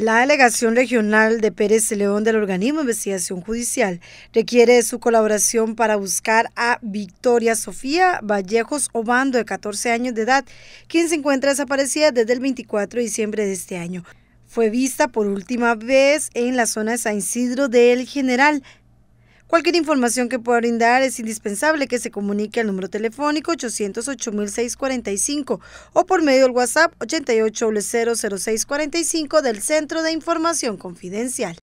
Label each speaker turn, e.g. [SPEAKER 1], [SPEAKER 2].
[SPEAKER 1] La delegación regional de Pérez León del organismo de investigación judicial requiere su colaboración para buscar a Victoria Sofía Vallejos Obando, de 14 años de edad, quien se encuentra desaparecida desde el 24 de diciembre de este año. Fue vista por última vez en la zona de San Isidro del General, Cualquier información que pueda brindar es indispensable que se comunique al número telefónico 808-645 o por medio del WhatsApp 8800645 del Centro de Información Confidencial.